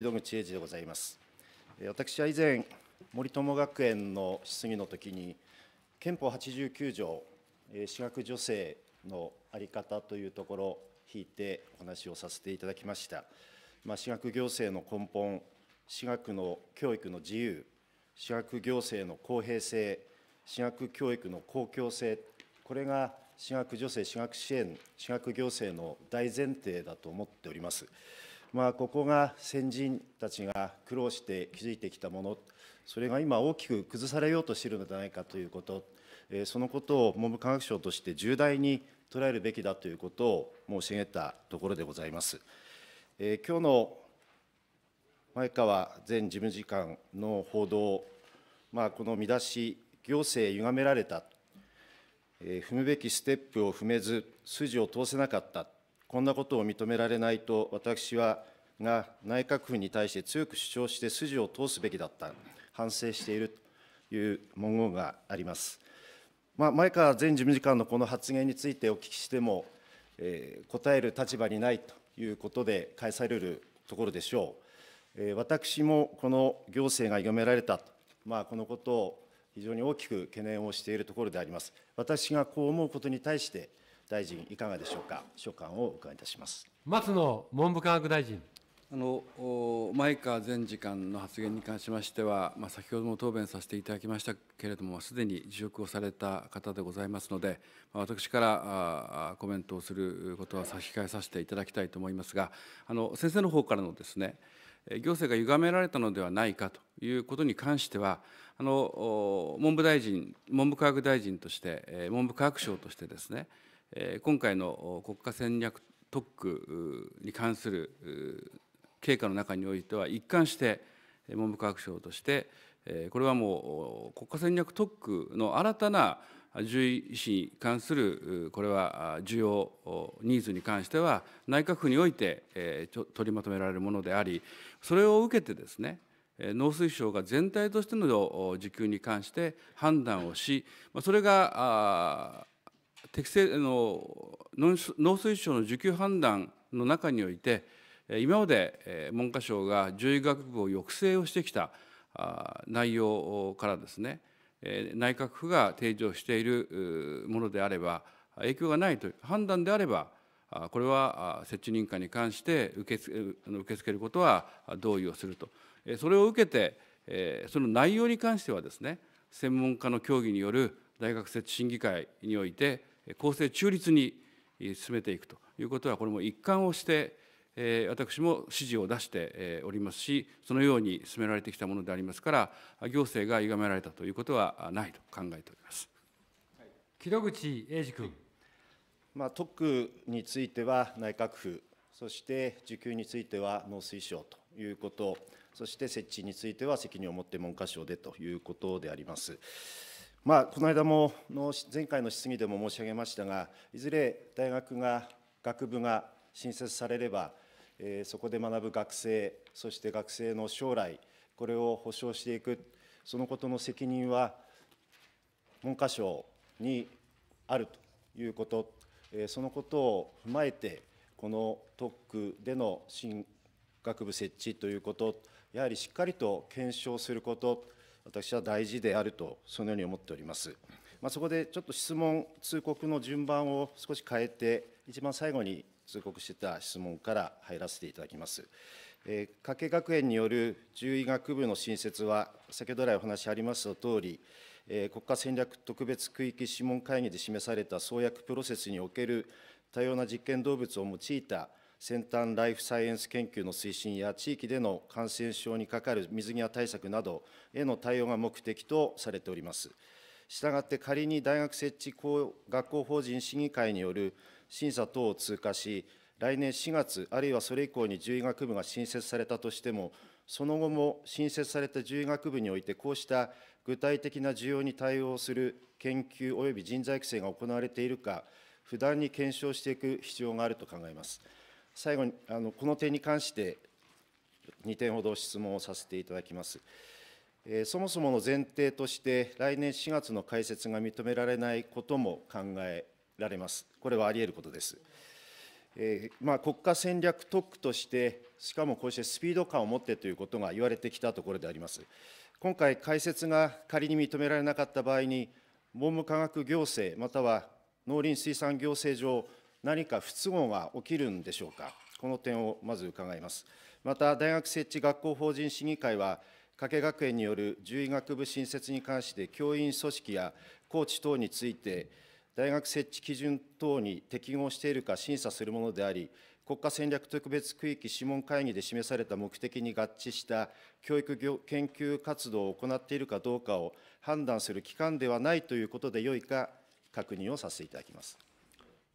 井口英二でございます私は以前森友学園の質疑の時に憲法89条私学女性の在り方というところを引いてお話をさせていただきました、まあ、私学行政の根本私学の教育の自由私学行政の公平性私学教育の公共性これが私学女性私学支援私学行政の大前提だと思っておりますまあ、ここが先人たちが苦労して築いてきたもの、それが今、大きく崩されようとしているのではないかということ、そのことを文部科学省として重大に捉えるべきだということを申し上げたところでございます。えー、今日の前川前事務次官の報道、まあ、この見出し、行政歪められた、えー、踏むべきステップを踏めず、筋を通せなかった。こんなことを認められないと私はが内閣府に対して強く主張して筋を通すべきだった、反省しているという文言があります。まあ、前川前事務次官のこの発言についてお聞きしても、えー、答える立場にないということで返されるところでしょう。えー、私もこの行政が読められたと、まあ、このことを非常に大きく懸念をしているところであります。私がこう思うことに対して、大臣、いかがでしょうか、所感をお伺いいたします松野文部科学大臣。あの前川前次官の発言に関しましては、まあ、先ほども答弁させていただきましたけれども、すでに辞職をされた方でございますので、まあ、私からコメントをすることは差し控えさせていただきたいと思いますが、あの先生の方からのですね、行政が歪められたのではないかということに関しては、あの文部大臣、文部科学大臣として、文部科学省としてですね、今回の国家戦略特区に関する経過の中においては一貫して文部科学省としてこれはもう国家戦略特区の新たな獣医師に関するこれは需要ニーズに関しては内閣府において取りまとめられるものでありそれを受けてですね農水省が全体としての需給に関して判断をしそれが適正あの農水省の需給判断の中において今まで文科省が獣医学部を抑制をしてきた内容からですね内閣府が提示をしているものであれば影響がないという判断であればこれは設置認可に関して受け付け受けることは同意をするとそれを受けてその内容に関してはですね専門家の協議による大学設置審議会において公正中立に進めていくということは、これも一貫をして、私も指示を出しておりますし、そのように進められてきたものでありますから、行政が歪められたということはないと考えております。木戸口英二君、まあ、特区については内閣府、そして受給については農水省ということ、そして設置については責任を持って文科省でということであります。まあ、この間もの前回の質疑でも申し上げましたが、いずれ大学が、学部が新設されれば、えー、そこで学ぶ学生、そして学生の将来、これを保障していく、そのことの責任は文科省にあるということ、えー、そのことを踏まえて、この特区での新学部設置ということ、やはりしっかりと検証すること、私は大事であると、そのように思っております。まあ、そこでちょっと質問、通告の順番を少し変えて、一番最後に通告してた質問から入らせていただきます。えー、加計学園による獣医学部の新設は、先ほど来お話ありましたとおり、えー、国家戦略特別区域諮問会議で示された創薬プロセスにおける多様な実験動物を用いた先端ライフサイエンス研究の推進や地域での感染症にかかる水際対策などへの対応が目的とされております。したがって仮に大学設置学校法人審議会による審査等を通過し、来年4月、あるいはそれ以降に獣医学部が新設されたとしても、その後も新設された獣医学部において、こうした具体的な需要に対応する研究および人材育成が行われているか、不断に検証していく必要があると考えます。最後にあのこの点に関して2点ほど質問をさせていただきます。えー、そもそもの前提として、来年4月の開設が認められないことも考えられます。これはありえることです。えー、まあ、国家戦略特区として、しかもこうしてスピード感を持ってということが言われてきたところであります。今回、開設が仮に認められなかった場合に、文部科学行政、または農林水産行政上、何か不都合が起きるんでしょうか、この点をまず伺います。また、大学設置学校法人審議会は、加計学園による獣医学部新設に関して教員組織やコーチ等について、大学設置基準等に適合しているか審査するものであり、国家戦略特別区域諮問会議で示された目的に合致した教育研究活動を行っているかどうかを判断する機関ではないということでよいか、確認をさせていただきます。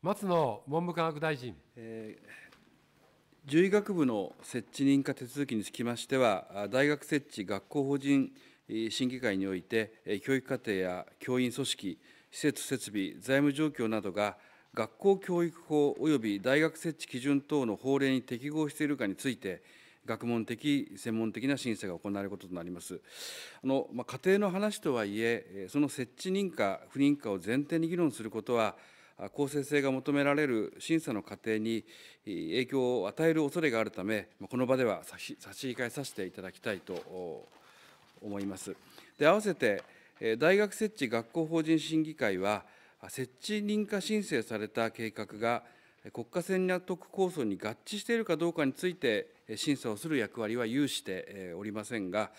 松野文部科学大臣。えー、獣医学部の設置認可手続きにつきましては、大学設置学校法人審議会において、教育課程や教員組織、施設設備、財務状況などが、学校教育法及び大学設置基準等の法令に適合しているかについて、学問的、専門的な審査が行われることとなります。あのまあ、家庭の話とはいえ、その設置認可、不認可を前提に議論することは、公正性が求められる審査の過程に影響を与える恐れがあるため、この場では差し控えさせていただきたいと思います。で合わせて、大学設置学校法人審議会は、設置認可申請された計画が、国家戦略特構想に合致しているかどうかについて、審査をする役割は有しておりませんが、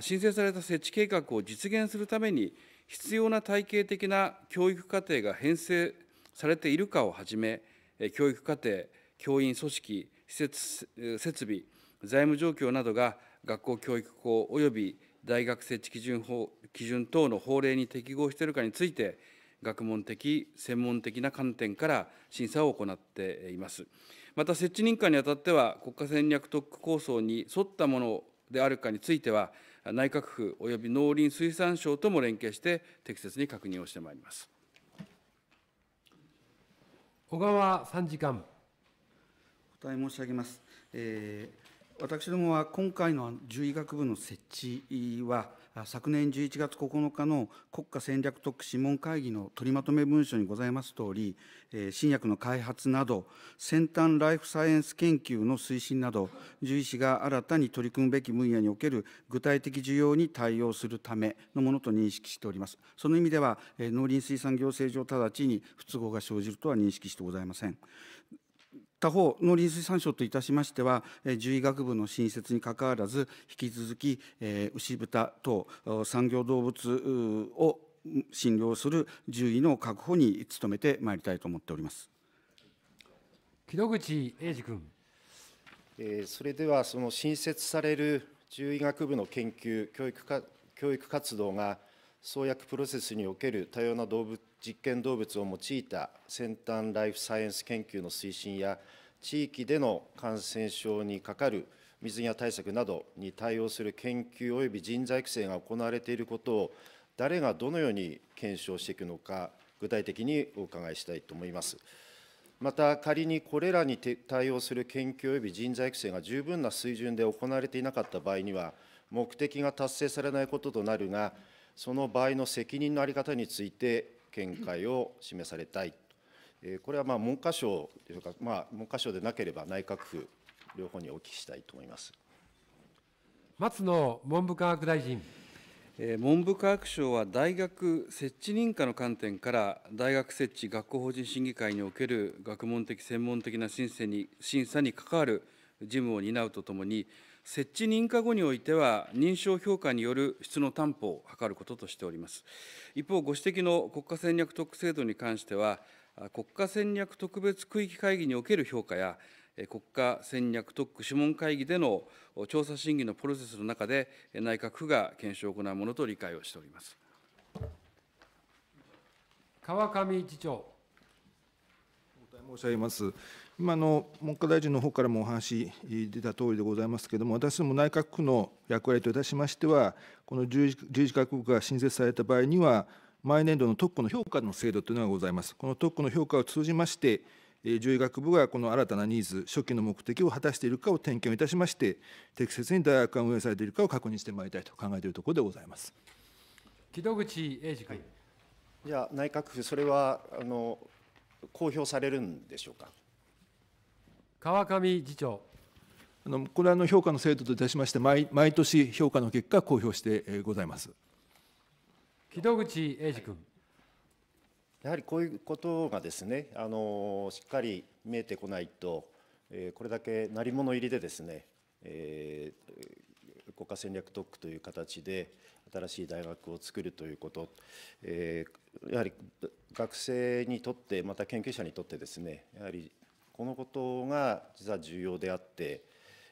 申請された設置計画を実現するために、必要な体系的な教育課程が編成されているかをはじめ、教育課程、教員組織、施設設備、財務状況などが学校教育法及び大学設置基準法基準等の法令に適合しているかについて、学問的、専門的な観点から審査を行っています。また、設置認可にあたっては、国家戦略特区構想に沿ったものであるかについては、内閣府及び農林水産省とも連携して適切に確認をしてまいります小川参事官お答え申し上げます、えー、私どもは今回の獣医学部の設置は昨年11月9日の国家戦略特区諮問会議の取りまとめ文書にございますとおり、新薬の開発など、先端ライフサイエンス研究の推進など、獣医師が新たに取り組むべき分野における具体的需要に対応するためのものと認識しております。その意味では、農林水産行政上直ちに不都合が生じるとは認識してございません。他方、農林水産省といたしましては、獣医学部の新設にかかわらず、引き続き、牛豚等産業動物を診療する獣医の確保に努めてまいりたいと思っております木戸口英二君。それでは、その新設される獣医学部の研究、教育か教育活動が創薬プロセスにおける多様な動物実験動物を用いた先端ライフサイエンス研究の推進や地域での感染症にかかる水際対策などに対応する研究及び人材育成が行われていることを誰がどのように検証していくのか具体的にお伺いしたいと思います。また仮にこれらに対応する研究及び人材育成が十分な水準で行われていなかった場合には目的が達成されないこととなるがその場合の責任の在り方について見解を示されたい、えこれはまあ文科省というか、まあ、文科省でなければ内閣府、両方にお聞きしたいと思います松野文部科学大臣。文部科学省は大学設置認可の観点から大学設置学校法人審議会における学問的専門的なに審査に関わる事務を担うとともに設置認可後においては、認証評価による質の担保を図ることとしております。一方、ご指摘の国家戦略特区制度に関しては、国家戦略特別区域会議における評価や、国家戦略特区諮問会議での調査審議のプロセスの中で、内閣府が検証を行うものと理解をしております。川上次長。お答え申し上げます。今の文科大臣の方からもお話出たとおりでございますけれども、私ども内閣府の役割といたしましては、この十字架国が新設された場合には、毎年度の特区の評価の制度というのがございます。この特区の評価を通じまして、獣医学部がこの新たなニーズ、初期の目的を果たしているかを点検をいたしまして、適切に大学が運営されているかを確認してまいりたいと考えているところでございます。木戸口英二君、はい、じゃあ、内閣府、それはあの公表されるんでしょうか。川上次長。あのこれはの評価の制度といたしまして毎、毎年評価の結果、公表してございます。木戸口英二君。やはりこういうことがですね、あのしっかり見えてこないと、えこれだけ鳴り物入りでですね、えー、国家戦略特区という形で新しい大学を作るということ、えー、やはり学生にとってまた研究者にとってですねやはりこのことが実は重要であって、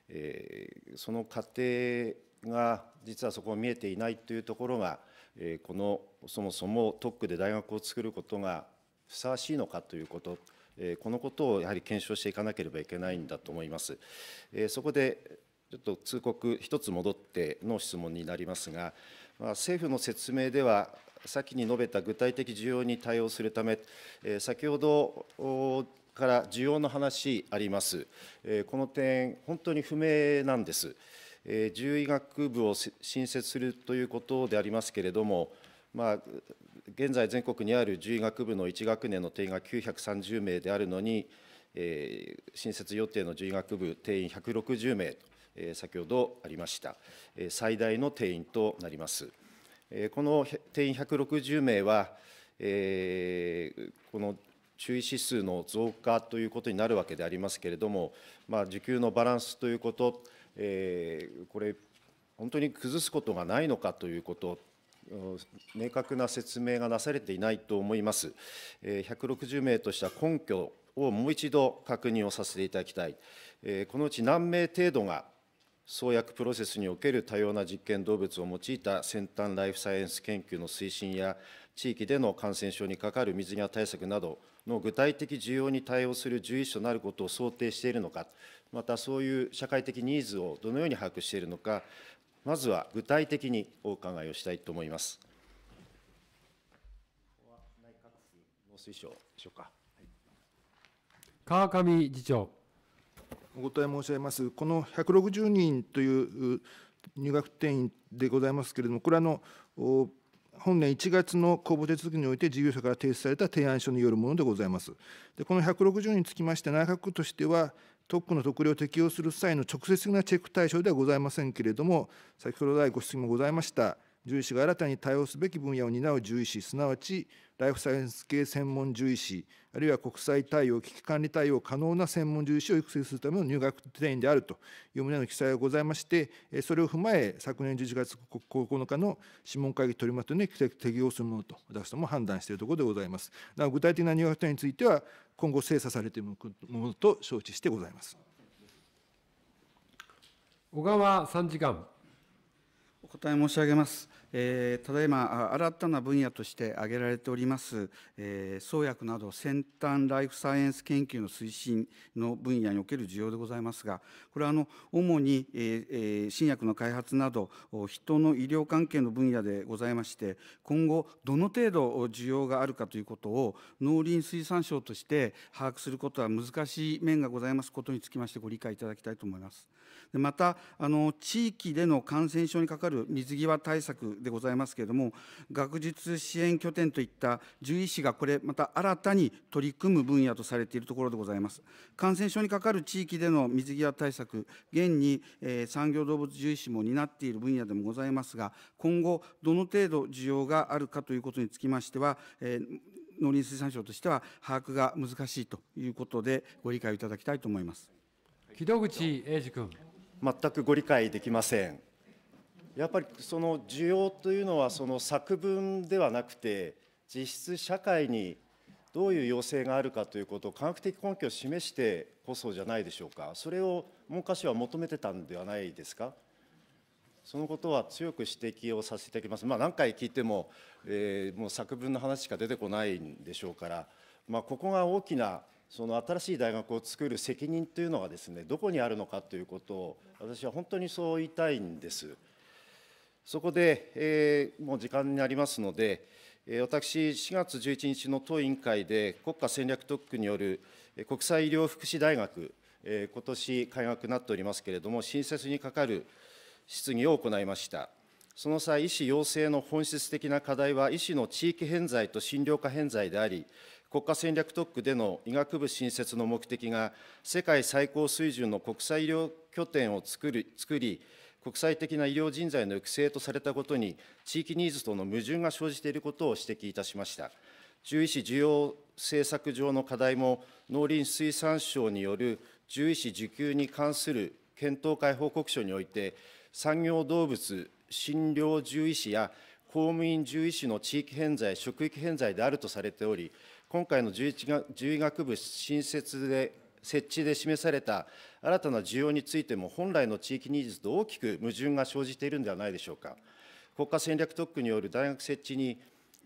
えー、その過程が実はそこが見えていないというところが、えー、このそもそも特区で大学を作ることがふさわしいのかということ、えー、このことをやはり検証していかなければいけないんだと思います。えー、そこでちょっと通告、一つ戻っての質問になりますが、まあ、政府の説明では、先に述べた具体的需要に対応するため、えー、先ほどから需要の話あります。この点、本当に不明なんです。獣医学部を新設するということでありますけれども、まあ、現在、全国にある獣医学部の1学年の定員が930名であるのに、新設予定の獣医学部定員160名と、先ほどありました、最大の定員となります。この定員160名は、この注意指数の増加ということになるわけでありますけれども、まあ、需給のバランスということ、えー、これ、本当に崩すことがないのかということ、明確な説明がなされていないと思います。160名とした根拠をもう一度確認をさせていただきたい。このうち何名程度が創薬プロセスにおける多様な実験動物を用いた先端ライフサイエンス研究の推進や地域での感染症にかかる水際対策などの具体的需要に対応する獣医師となることを想定しているのか、またそういう社会的ニーズをどのように把握しているのか、まずは具体的にお伺いをしたいと思います。内閣府農水省でしょうか。川上次長。お答え申し上げます。この160人という入学定員でございますけれども、これはの本年1月の公募手続きにおいて事業者から提出された提案書によるものでございます。でこの160につきまして内閣府としては特区の特例を適用する際の直接的なチェック対象ではございませんけれども、先ほど来ご質問ございました、獣医師が新たに対応すべき分野を担う獣医師、すなわちライフサイエンス系専門獣医師、あるいは国際対応、危機管理対応可能な専門獣医師を育成するための入学定員であるという旨の記載がございまして、それを踏まえ、昨年11月9日の諮問会議取りまとめに適用するものと、私ども判断しているところでございます。なお、具体的な入学定員については、今後精査されているものと承知してございます。小川参事官。答え申し上げます。えー、ただいま新たな分野として挙げられております、えー、創薬など先端ライフサイエンス研究の推進の分野における需要でございますがこれはあの主に、えー、新薬の開発など人の医療関係の分野でございまして今後どの程度需要があるかということを農林水産省として把握することは難しい面がございますことにつきましてご理解いただきたいと思います。またあの地域での感染症にかかる水際対策でございますけれども、学術支援拠点といった獣医師がこれ、また新たに取り組む分野とされているところでございます。感染症にかかる地域での水際対策、現に、えー、産業動物獣医師も担っている分野でもございますが、今後、どの程度需要があるかということにつきましては、えー、農林水産省としては把握が難しいということで、ご理解をいただきたいと思います。木戸口英二君全くご理解できません。やっぱりその需要というのはその作文ではなくて実質社会にどういう要請があるかということを科学的根拠を示してこそじゃないでしょうかそれを文科省は求めてたんではないですかそのことは強く指摘をさせていただきます、まあ、何回聞いても、えー、もう作文の話しか出てこないんでしょうから、まあ、ここが大きなその新しい大学を作る責任というのがですねどこにあるのかということを私は本当にそう言いたいんです。そこで、えー、もう時間になりますので、私、4月11日の党委員会で国家戦略特区による国際医療福祉大学、えー、今年開学になっておりますけれども、新設にかかる質疑を行いました。その際、医師養成の本質的な課題は、医師の地域偏在と診療科偏在であり、国家戦略特区での医学部新設の目的が、世界最高水準の国際医療拠点を作る作り国際的な医療人材の育成とされたことに、地域ニーズとの矛盾が生じていることを指摘いたしました。獣医師需要政策上の課題も、農林水産省による獣医師需給に関する検討会報告書において、産業動物診療獣医師や公務員獣医師の地域偏在、職域偏在であるとされており、今回の獣医学部新設で設置で示された新たな需要についても、本来の地域ニーズと大きく矛盾が生じているんではないでしょうか。国家戦略特区による大学設置に、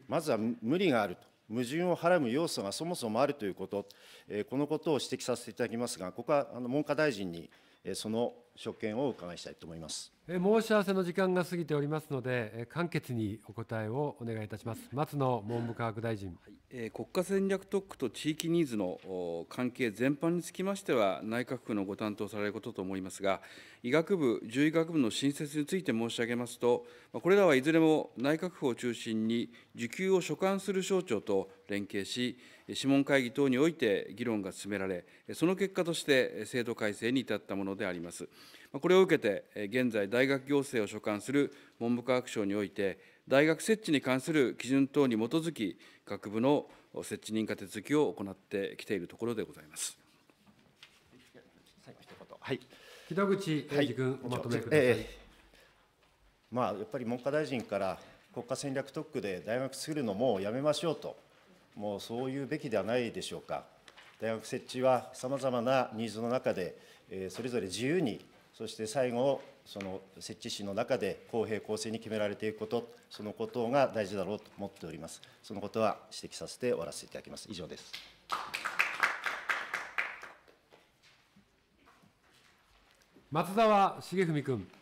まずは無理があると、矛盾をはらむ要素がそもそもあるということ、このことを指摘させていただきますが、ここは文科大臣にその所見をお伺いしたいと思います。申し合わせの時間が過ぎておりますので、簡潔にお答えをお願いいたします。松野文部科学大臣。国家戦略特区と地域ニーズの関係全般につきましては、内閣府のご担当されることと思いますが、医学部、獣医学部の新設について申し上げますと、これらはいずれも内閣府を中心に、受給を所管する省庁と連携し、諮問会議等において議論が進められ、その結果として制度改正に至ったものであります。これを受けて、現在、大学行政を所管する文部科学省において、大学設置に関する基準等に基づき、学部の設置認可手続きを行ってきているところでございます。はい木戸口英二君、はい、おまとめください、えまあ、やっぱり文科大臣から国家戦略特区で大学作るのもうやめましょうと、もうそういうべきではないでしょうか。大学設置はさまざまなニーズの中で、えそれぞれ自由にそして最後、その設置士の中で公平公正に決められていくこと、そのことが大事だろうと思っております。そのことは指摘させて終わらせていただきます。以上です。松沢重文君。